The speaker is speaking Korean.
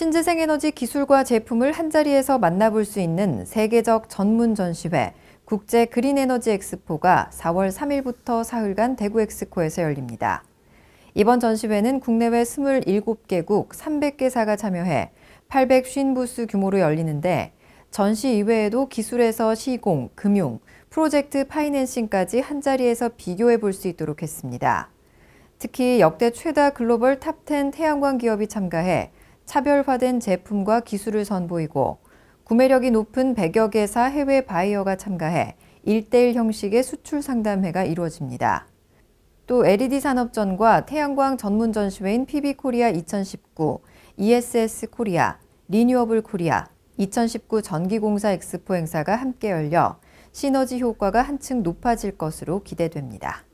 신재생에너지 기술과 제품을 한자리에서 만나볼 수 있는 세계적 전문 전시회 국제 그린 에너지 엑스포가 4월 3일부터 사흘간 대구 엑스코에서 열립니다. 이번 전시회는 국내외 27개국 300개사가 참여해 850부스 규모로 열리는데 전시 이외에도 기술에서 시공, 금융, 프로젝트 파이낸싱까지 한자리에서 비교해 볼 수 있도록 했습니다. 특히 역대 최다 글로벌 탑10 태양광 기업이 참가해 차별화된 제품과 기술을 선보이고 구매력이 높은 100여 개사 해외 바이어가 참가해 1대1 형식의 수출 상담회가 이루어집니다. 또 LED 산업전과 태양광 전문 전시회인 PB코리아 2019, ESS 코리아, 리뉴어블 코리아, 2019 전기공사 엑스포 행사가 함께 열려 시너지 효과가 한층 높아질 것으로 기대됩니다.